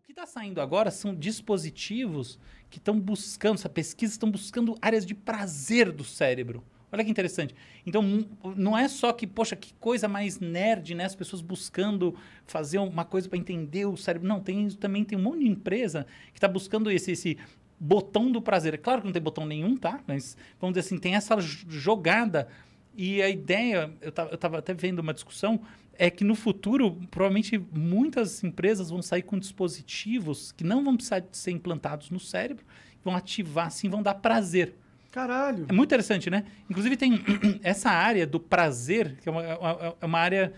O que está saindo agora são dispositivos que estão buscando, essa pesquisa estão buscando áreas de prazer do cérebro. Olha que interessante. Então, hum, não é só que, poxa, que coisa mais nerd, né? As pessoas buscando fazer uma coisa para entender o cérebro. Não, tem também tem um monte de empresa que está buscando esse, esse botão do prazer. É claro que não tem botão nenhum, tá? Mas, vamos dizer assim, tem essa jogada. E a ideia, eu estava até vendo uma discussão é que no futuro, provavelmente, muitas empresas vão sair com dispositivos que não vão precisar ser implantados no cérebro, vão ativar assim, vão dar prazer. Caralho! É muito interessante, né? Inclusive, tem essa área do prazer, que é, é uma, é uma área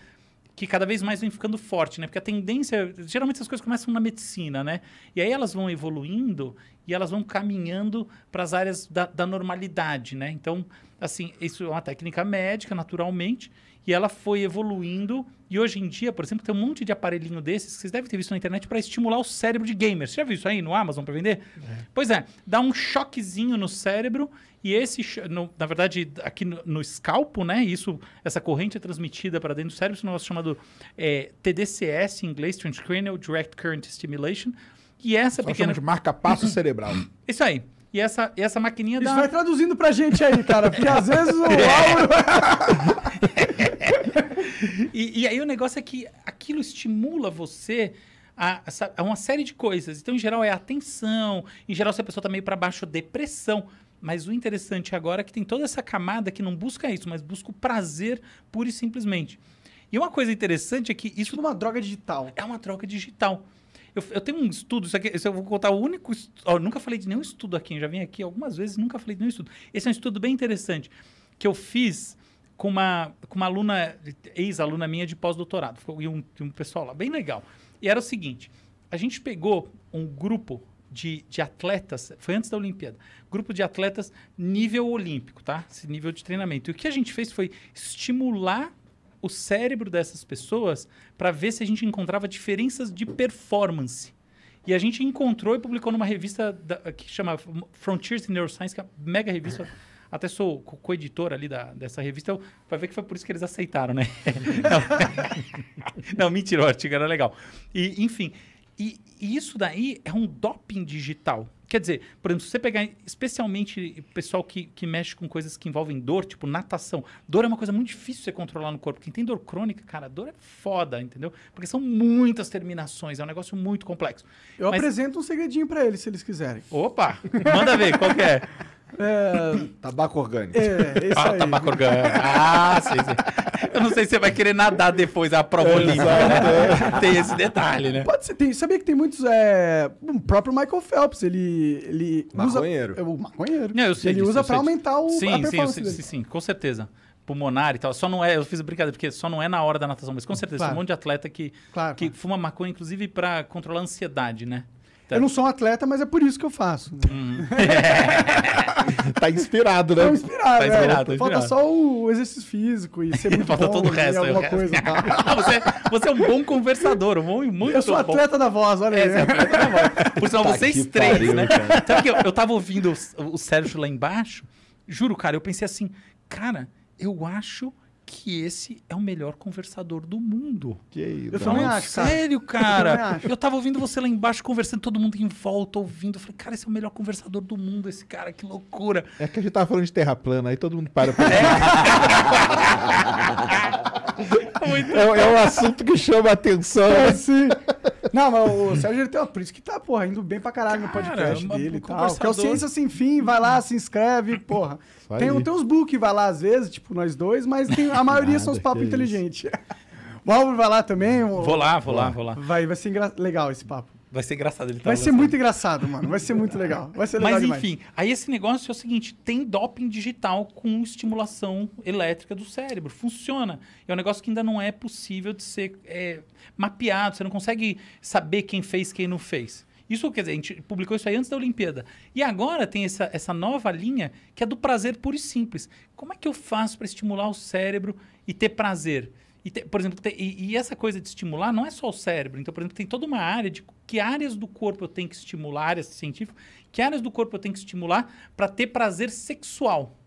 que cada vez mais vem ficando forte, né? Porque a tendência, geralmente essas coisas começam na medicina, né? E aí elas vão evoluindo e elas vão caminhando para as áreas da, da, normalidade, né? Então, assim, isso é uma técnica médica, naturalmente, e ela foi evoluindo. E hoje em dia, por exemplo, tem um monte de aparelhinho desses que vocês devem ter visto na internet para estimular o cérebro de gamers. Você já viu isso aí no Amazon para vender? É. Pois é, dá um choquezinho no cérebro e esse, no, na verdade, aqui no, no, escalpo, né? Isso, essa corrente é transmitida para dentro do cérebro, isso é um negócio chamado é, TDCS, em inglês, Transcranial Direct Current Stimulation. E essa Só pequena. de marca-passo cerebral. Isso aí. E essa, e essa maquininha Isso dá... vai traduzindo pra gente aí, cara, porque às vezes o Lauro. É. e, e aí o negócio é que aquilo estimula você a, a, uma série de coisas. Então, em geral, é atenção. Em geral, se a pessoa está meio para baixo, depressão. Mas o interessante agora é que tem toda essa camada que não busca isso, mas busca o prazer pura e simplesmente. E uma coisa interessante é que isso. Tipo uma droga digital. É uma droga digital. Eu, eu tenho um estudo, isso aqui, isso eu vou contar o único. nunca falei de nenhum estudo aqui, eu já vim aqui algumas vezes nunca falei de nenhum estudo. Esse é um estudo bem interessante que eu fiz com uma, com uma aluna, ex-aluna minha de pós-doutorado, e um, um, pessoal lá, bem legal. E era o seguinte: a gente pegou um grupo de, de atletas, foi antes da Olimpíada, grupo de atletas nível olímpico, tá? Esse nível de treinamento. E o que a gente fez foi estimular o cérebro dessas pessoas para ver se a gente encontrava diferenças de performance. E a gente encontrou e publicou numa revista da, que chama Frontiers in Neuroscience, que é uma mega revista até sou co-editor ali da, dessa revista. Vai ver que foi por isso que eles aceitaram, né? Não, Não mentira, o artigo era legal. E, enfim, e, e isso daí é um doping digital. Quer dizer, por exemplo, se você pegar especialmente pessoal que, que mexe com coisas que envolvem dor, tipo natação. Dor é uma coisa muito difícil de você controlar no corpo. Quem tem dor crônica, cara, dor é foda, entendeu? Porque são muitas terminações, é um negócio muito complexo. Eu Mas... apresento um segredinho para eles, se eles quiserem. Opa! Manda ver, qual que é? É... Tabaco orgânico. É, é, isso ah, aí. tabaco orgânico. Ah, sim, sim. Eu não sei se você vai querer nadar depois a prova é, olímpica, né? É. Tem esse detalhe, né? Pode ser. Tem, sabia que tem muitos... É, o próprio Michael Phelps, ele... ele maconheiro. Usa, é, o maconheiro. Não, eu sei Ele disso, usa para aumentar o, sim, a sim, sim, sim, com certeza pulmonar e tal. Só não é, eu fiz a brincadeira, porque só não é na hora da natação, mas com certeza claro. tem um monte de atleta que, claro, que claro. fuma maconha, inclusive, para controlar a ansiedade, né? eu não sou um atleta, mas é por isso que eu faço. Hum. tá inspirado, né? Tá inspirado, tá é. inspirado, é, tá inspirado. Falta só o exercício físico e ser muito Falta todo o resto. Alguma Coisa, tá? você, é, você é um bom conversador, um bom, muito Eu sou atleta bom. da voz, olha é, aí. É, você é atleta da voz. Por sinal, tá vocês três, pariu, né? Sabe que eu, eu tava ouvindo o, o Sérgio lá embaixo, juro, cara, eu pensei assim, cara, eu acho que esse é o melhor conversador do mundo. Que aí, é eu falei, ah, sério, cara? Eu, eu tava ouvindo você lá embaixo conversando, todo mundo em volta ouvindo. Eu falei, cara, esse é o melhor conversador do mundo, esse cara, que loucura. É que a gente tava falando de terra plana, aí todo mundo para pra... é, é um é assunto que chama a atenção, é. assim. Não, mas o Sérgio ele tem uma. Por isso que tá, porra, indo bem pra caralho Cara, no podcast uma, dele e tal. Que é o Ciência Sem Fim, vai lá, se inscreve, porra. tem, tem uns book, vai lá às vezes, tipo nós dois, mas tem, a maioria Nada, são os papos inteligentes. O Álvaro vai lá também? Vou lá, vou lá, vou lá. Vai, vai ser engra... legal esse papo. Vai ser engraçado ele tá Vai ser muito engraçado, mano. Vai ser muito legal. Vai ser legal Mas demais. enfim, aí esse negócio é o seguinte, tem doping digital com estimulação elétrica do cérebro. Funciona. É um negócio que ainda não é possível de ser é, mapeado. Você não consegue saber quem fez, quem não fez. Isso quer dizer, a gente publicou isso aí antes da Olimpíada. E agora tem essa, essa nova linha que é do prazer puro e simples. Como é que eu faço para estimular o cérebro e ter prazer? E, te, por exemplo, te, e, e, essa coisa de estimular não é só o cérebro. Então, por exemplo, tem toda uma área de que áreas do corpo eu tenho que estimular, áreas científicas, que áreas do corpo eu tenho que estimular para ter prazer sexual.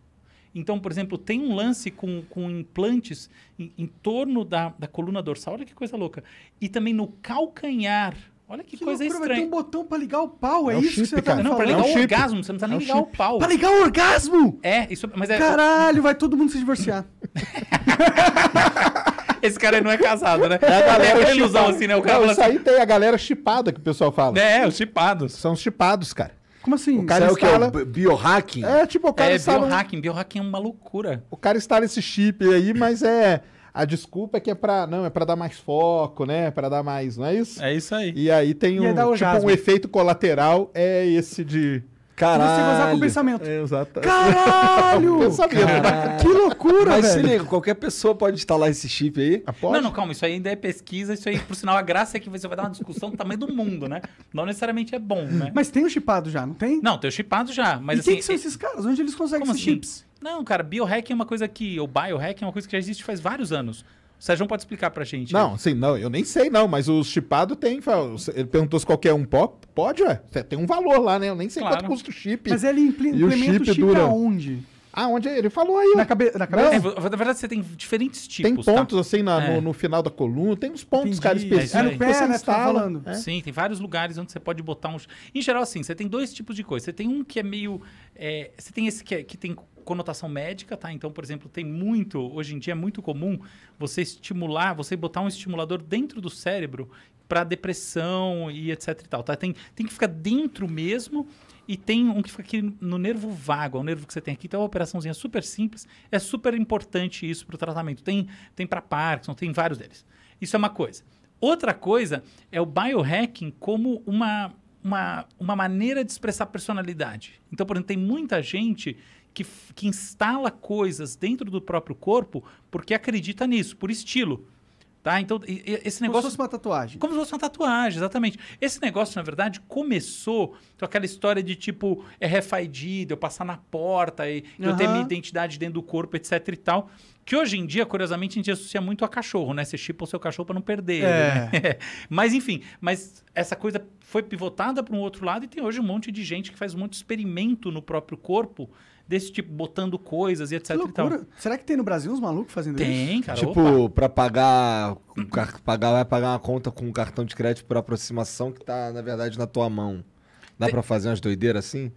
Então, por exemplo, tem um lance com, com implantes em, em torno da, da coluna dorsal. Olha que coisa louca. E também no calcanhar. Olha que, que coisa loucura, estranha. Tem um botão pra ligar o pau, é, é isso chip, que você tá falando Não, pra ligar é o, o orgasmo, você não precisa é nem ligar o pau. Pra ligar o orgasmo! É, isso, mas é... Caralho, vai todo mundo se divorciar. Esse cara não é casado, né? É a galera é ilusão, assim, né? O cara não, isso assim aí tem a galera chipada que o pessoal fala. É, os chipados. São os chipados, cara. Como assim? O cara Sabe o que é o biohacking? É, tipo, o cara é, instala... biohacking. Biohacking é uma loucura. O cara instala esse chip aí, mas é... A desculpa é que é pra... Não, é pra dar mais foco, né? É pra dar mais... Não é isso? É isso aí. E aí tem e é um... tipo, um efeito colateral é esse de... Caralho. Comecei gozar com o pensamento. É, exato. Caralho! Caralho. Que loucura, Mas velho. se liga, qualquer pessoa pode instalar esse chip aí. Ah, não, não, calma. Isso aí ainda é pesquisa. Isso aí, por sinal, a graça é que você vai dar uma discussão do tamanho do mundo, né? Não necessariamente é bom, né? Mas tem o chipado já, não tem? Não, tem o chipado já. Mas, e assim, quem que são é- esses caras? Onde eles conseguem esses assim? chips? Não, cara, biohack é uma coisa que... Ou biohack é uma coisa que já existe faz vários anos. O Sérgio pode explicar pra gente. Não, assim não, eu nem sei não, mas o chipado tem, ele perguntou se qualquer um pode, pode, ué, tem um valor lá, né? Eu nem sei claro. quanto custa o chip. Mas ele implementa e o chip, chip dura... aonde? ele falou aí. Na, cabe na cabeça. É, na verdade, você tem diferentes tipos. Tem tá? pontos tá? assim na, é. no, no, final da coluna, tem uns pontos, Entendi, cara, é específicos. É, é no pé, você né, tá instala. falando. é. Sim, tem vários lugares onde você pode botar uns. Em geral, assim, você tem dois tipos de coisa. Você tem um que é meio. É, você tem esse que, é, que tem conotação médica, tá? Então, por exemplo, tem muito, hoje em dia é muito comum você estimular, você botar um estimulador dentro do cérebro para depressão e etc e tal, tá? Tem, tem que ficar dentro mesmo e tem um que fica aqui no nervo vago, é o nervo que você tem aqui. Então, é uma operaçãozinha super simples, é super importante isso para o tratamento. Tem, tem para Parkinson, tem vários deles. Isso é uma coisa. Outra coisa é o biohacking como uma, uma, uma maneira de expressar personalidade. Então, por exemplo, tem muita gente que, que instala coisas dentro do próprio corpo porque acredita nisso, por estilo. Tá? Então, esse negócio. Como se fosse uma tatuagem. Como se fosse uma tatuagem, exatamente. Esse negócio, na verdade, começou com aquela história de tipo é RFID, de eu passar na porta e uhum. eu ter minha identidade dentro do corpo, etc e tal. Que hoje em dia, curiosamente, a gente associa muito a cachorro, né? Você chipa o seu cachorro para não perder. É. Ele, né? mas, enfim, mas essa coisa foi pivotada para um outro lado e tem hoje um monte de gente que faz um monte de experimento no próprio corpo desse tipo, botando coisas e etc que e tal. Será que tem no Brasil uns malucos fazendo tem, isso? Tem, cara. Tipo, para pagar, pagar, vai pagar uma conta com um cartão de crédito por aproximação que tá, na verdade, na tua mão. Dá tem... para fazer umas doideiras assim?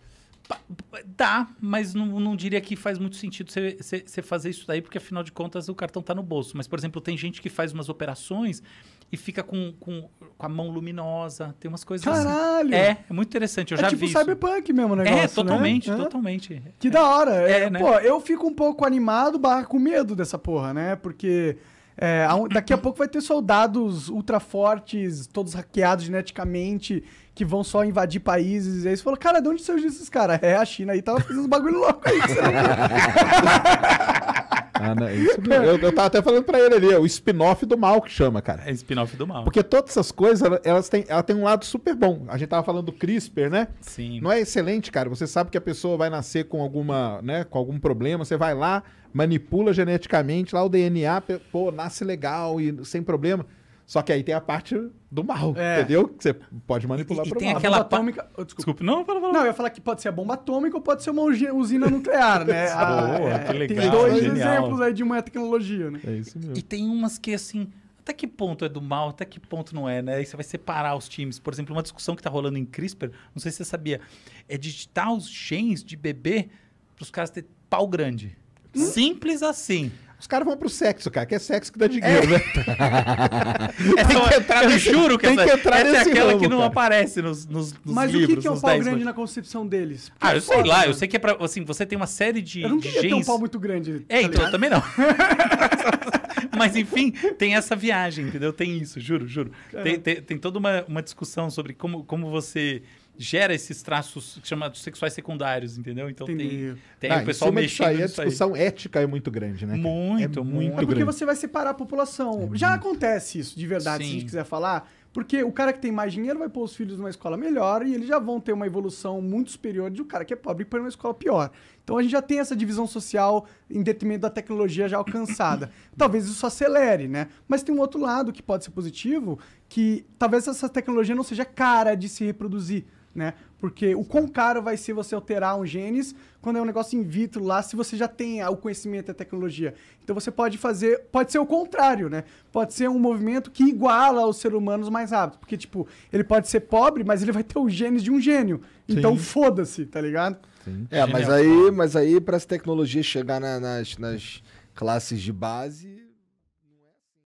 Dá, mas não, não diria que faz muito sentido você fazer isso daí, porque afinal de contas o cartão está no bolso. Mas, por exemplo, tem gente que faz umas operações e fica com, com, com a mão luminosa, tem umas coisas assim. Caralho! Assim. É, é muito interessante, eu é já tipo vi. tipo cyberpunk mesmo o é, negócio. É, totalmente, né? totalmente. É. Que da hora. É, é né? Pô, eu fico um pouco animado, barra com medo dessa porra, né? Porque. É, daqui a pouco vai ter soldados ultra fortes, todos hackeados geneticamente, que vão só invadir países. E aí você falou, cara, de onde surgiu esses caras? É, a China aí tava fazendo uns bagulho louco aí. Ah, não, é isso mesmo. Eu, eu tava até falando pra ele ali, é o spin-off do mal que chama, cara. É spin-off do mal. Porque todas essas coisas, elas têm, ela tem um lado super bom. A gente tava falando do CRISPR, né? Sim. Não é excelente, cara. Você sabe que a pessoa vai nascer com alguma, né, com algum problema, você vai lá, manipula geneticamente lá o DNA, pô, nasce legal e sem problema. Só que aí tem a parte do mal, é. entendeu? Que você pode manipular pro tem aquela bomba atômica... Oh, desculpa. desculpa. não, fala, fala. Não, eu ia falar que pode ser a bomba atômica ou pode ser uma usina nuclear, né? Boa, ah, é, que legal. Tem dois Genial. exemplos aí de uma tecnologia, né? É isso mesmo. E tem umas que, assim, até que ponto é do mal, até que ponto não é, né? Aí você vai separar os times. Por exemplo, uma discussão que tá rolando em CRISPR, não sei se você sabia, é digitar os genes de bebê pros caras terem pau grande. Hum? Simples assim. Os caras vão pro sexo, cara, que é sexo que dá dinheiro, é. né? É tem que entrar eu juro que tem essa, que entrar essa é aquela ramo, que não cara. aparece nos, nos, nos Mas livros. Mas o que, é um pau grande na concepção deles? Porque ah, eu sei lá, eu sei que é pra. Assim, você tem uma série de. Eu não queria ter um pau muito grande. É, tá então eu também não. Mas enfim, tem essa viagem, entendeu? Tem isso, juro, juro. Tem, tem, tem, toda uma, uma discussão sobre como, como você gera esses traços chamados sexuais secundários, entendeu? Então Entendi. tem, tem ah, o pessoal mexendo. Aí, a discussão aí. ética é muito grande, né? Muito, é muito, grande. É porque você vai separar a população. É Já muito. acontece isso, de verdade, Sim. se a gente quiser falar. Porque o cara que tem mais dinheiro vai pôr os filhos numa escola melhor e eles já vão ter uma evolução muito superior de um cara que é pobre e põe numa escola pior. Então a gente já tem essa divisão social em detrimento da tecnologia já alcançada. talvez isso acelere, né? Mas tem um outro lado que pode ser positivo, que talvez essa tecnologia não seja cara de se reproduzir né? Porque o quão caro vai ser você alterar um genes quando é um negócio in vitro lá, se você já tem o conhecimento e a tecnologia. Então você pode fazer, pode ser o contrário, né? Pode ser um movimento que iguala os seres humanos mais rápido. Porque, tipo, ele pode ser pobre, mas ele vai ter o genes de um gênio. Então, Sim. Então foda-se, tá ligado? Sim. É, mas aí, mas aí para essa tecnologia chegar na, nas, nas classes de base